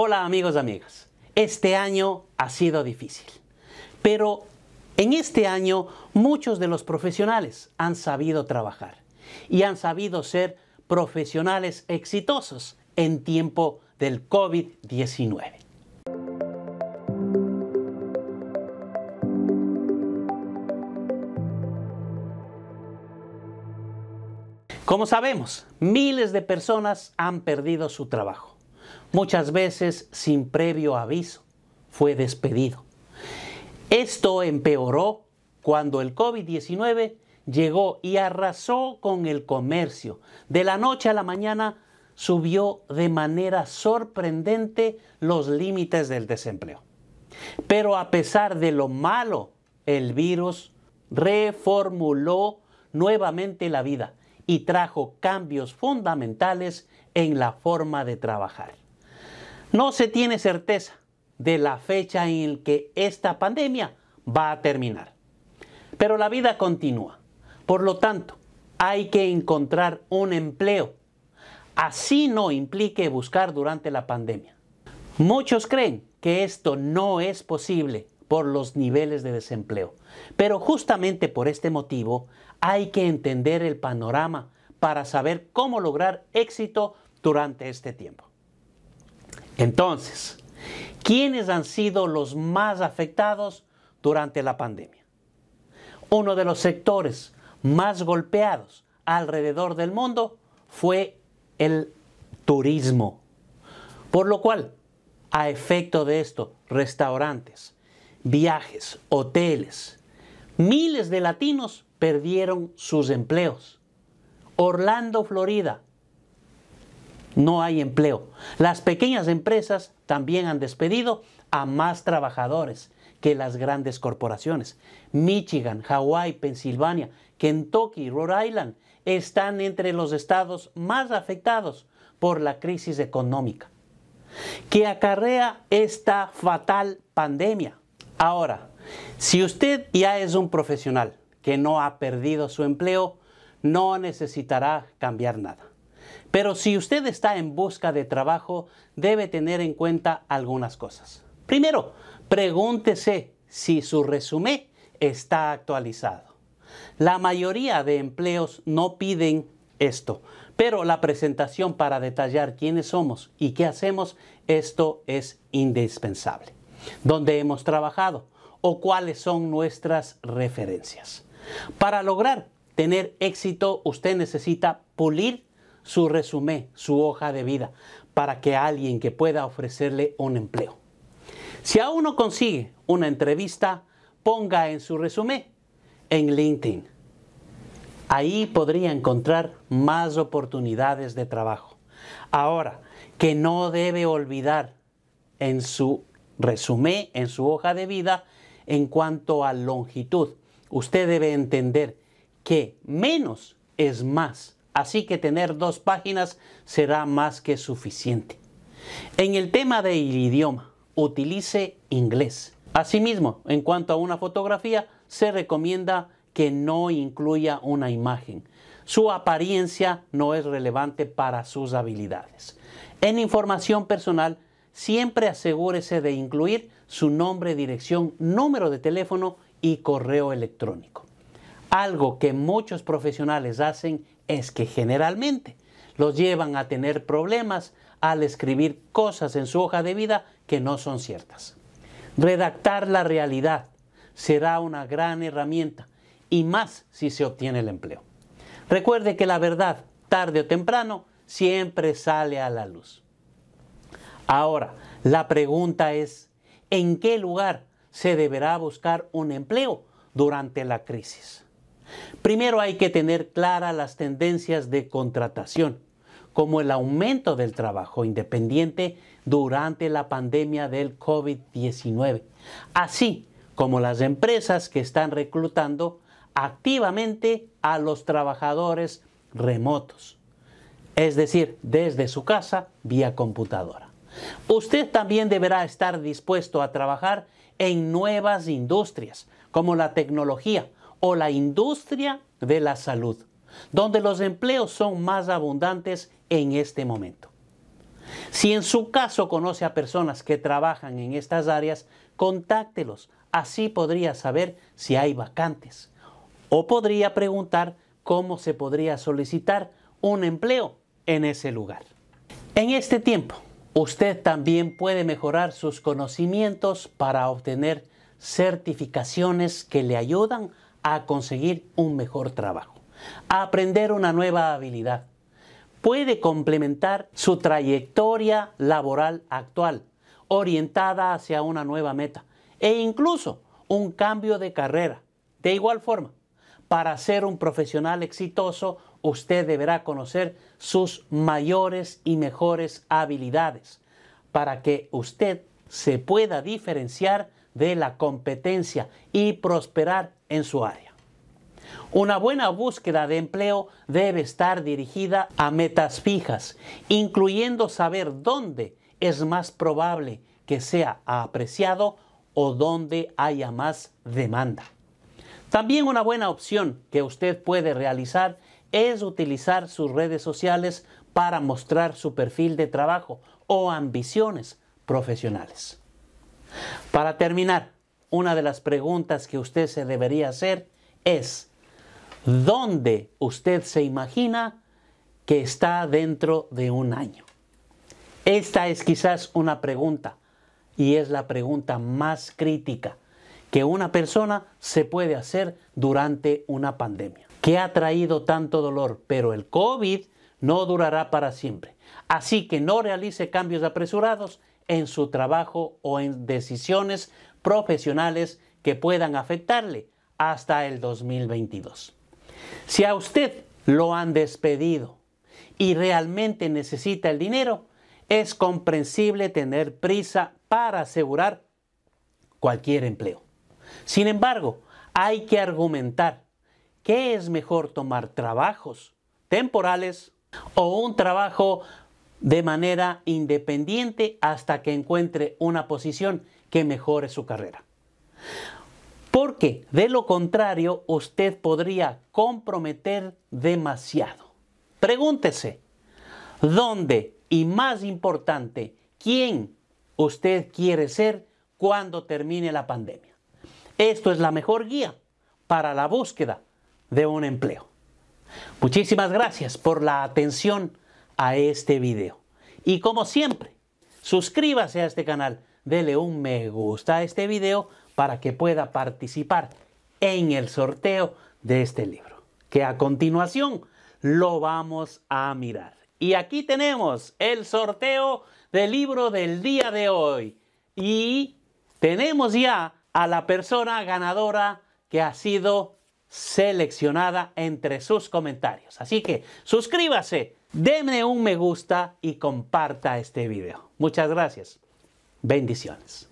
Hola amigos y amigas, este año ha sido difícil, pero en este año muchos de los profesionales han sabido trabajar y han sabido ser profesionales exitosos en tiempo del COVID-19. Como sabemos, miles de personas han perdido su trabajo muchas veces sin previo aviso, fue despedido. Esto empeoró cuando el COVID-19 llegó y arrasó con el comercio. De la noche a la mañana subió de manera sorprendente los límites del desempleo. Pero a pesar de lo malo, el virus reformuló nuevamente la vida y trajo cambios fundamentales en la forma de trabajar. No se tiene certeza de la fecha en que esta pandemia va a terminar. Pero la vida continúa. Por lo tanto, hay que encontrar un empleo. Así no implique buscar durante la pandemia. Muchos creen que esto no es posible por los niveles de desempleo. Pero justamente por este motivo hay que entender el panorama para saber cómo lograr éxito durante este tiempo. Entonces, ¿quiénes han sido los más afectados durante la pandemia? Uno de los sectores más golpeados alrededor del mundo fue el turismo. Por lo cual, a efecto de esto, restaurantes, viajes, hoteles, miles de latinos perdieron sus empleos. Orlando, Florida, no hay empleo. Las pequeñas empresas también han despedido a más trabajadores que las grandes corporaciones. Michigan, Hawái, Pensilvania, Kentucky, Rhode Island están entre los estados más afectados por la crisis económica que acarrea esta fatal pandemia. Ahora, si usted ya es un profesional que no ha perdido su empleo, no necesitará cambiar nada. Pero si usted está en busca de trabajo, debe tener en cuenta algunas cosas. Primero, pregúntese si su resumen está actualizado. La mayoría de empleos no piden esto, pero la presentación para detallar quiénes somos y qué hacemos, esto es indispensable. ¿Dónde hemos trabajado o cuáles son nuestras referencias? Para lograr tener éxito, usted necesita pulir su resumen, su hoja de vida, para que alguien que pueda ofrecerle un empleo. Si aún no consigue una entrevista, ponga en su resumen en LinkedIn. Ahí podría encontrar más oportunidades de trabajo. Ahora, que no debe olvidar en su resumen, en su hoja de vida, en cuanto a longitud. Usted debe entender que menos es más Así que tener dos páginas será más que suficiente. En el tema del idioma, utilice inglés. Asimismo, en cuanto a una fotografía, se recomienda que no incluya una imagen. Su apariencia no es relevante para sus habilidades. En información personal, siempre asegúrese de incluir su nombre, dirección, número de teléfono y correo electrónico. Algo que muchos profesionales hacen es que generalmente los llevan a tener problemas al escribir cosas en su hoja de vida que no son ciertas. Redactar la realidad será una gran herramienta y más si se obtiene el empleo. Recuerde que la verdad, tarde o temprano, siempre sale a la luz. Ahora, la pregunta es, ¿en qué lugar se deberá buscar un empleo durante la crisis? Primero hay que tener claras las tendencias de contratación, como el aumento del trabajo independiente durante la pandemia del COVID-19, así como las empresas que están reclutando activamente a los trabajadores remotos, es decir, desde su casa vía computadora. Usted también deberá estar dispuesto a trabajar en nuevas industrias, como la tecnología, o la industria de la salud, donde los empleos son más abundantes en este momento. Si en su caso conoce a personas que trabajan en estas áreas, contáctelos. Así podría saber si hay vacantes. O podría preguntar cómo se podría solicitar un empleo en ese lugar. En este tiempo, usted también puede mejorar sus conocimientos para obtener certificaciones que le ayudan a conseguir un mejor trabajo, a aprender una nueva habilidad. Puede complementar su trayectoria laboral actual, orientada hacia una nueva meta e incluso un cambio de carrera. De igual forma, para ser un profesional exitoso, usted deberá conocer sus mayores y mejores habilidades para que usted se pueda diferenciar de la competencia y prosperar en su área. Una buena búsqueda de empleo debe estar dirigida a metas fijas, incluyendo saber dónde es más probable que sea apreciado o dónde haya más demanda. También una buena opción que usted puede realizar es utilizar sus redes sociales para mostrar su perfil de trabajo o ambiciones profesionales. Para terminar, una de las preguntas que usted se debería hacer es, ¿dónde usted se imagina que está dentro de un año? Esta es quizás una pregunta y es la pregunta más crítica que una persona se puede hacer durante una pandemia, que ha traído tanto dolor, pero el COVID no durará para siempre. Así que no realice cambios apresurados en su trabajo o en decisiones profesionales que puedan afectarle hasta el 2022. Si a usted lo han despedido y realmente necesita el dinero, es comprensible tener prisa para asegurar cualquier empleo. Sin embargo, hay que argumentar que es mejor tomar trabajos temporales o un trabajo de manera independiente hasta que encuentre una posición que mejore su carrera. Porque de lo contrario usted podría comprometer demasiado. Pregúntese, ¿dónde y más importante, quién usted quiere ser cuando termine la pandemia? Esto es la mejor guía para la búsqueda de un empleo. Muchísimas gracias por la atención a este video. Y como siempre, suscríbase a este canal, dele un me gusta a este video para que pueda participar en el sorteo de este libro, que a continuación lo vamos a mirar. Y aquí tenemos el sorteo del libro del día de hoy. Y tenemos ya a la persona ganadora que ha sido seleccionada entre sus comentarios. Así que suscríbase, denme un me gusta y comparta este video. Muchas gracias. Bendiciones.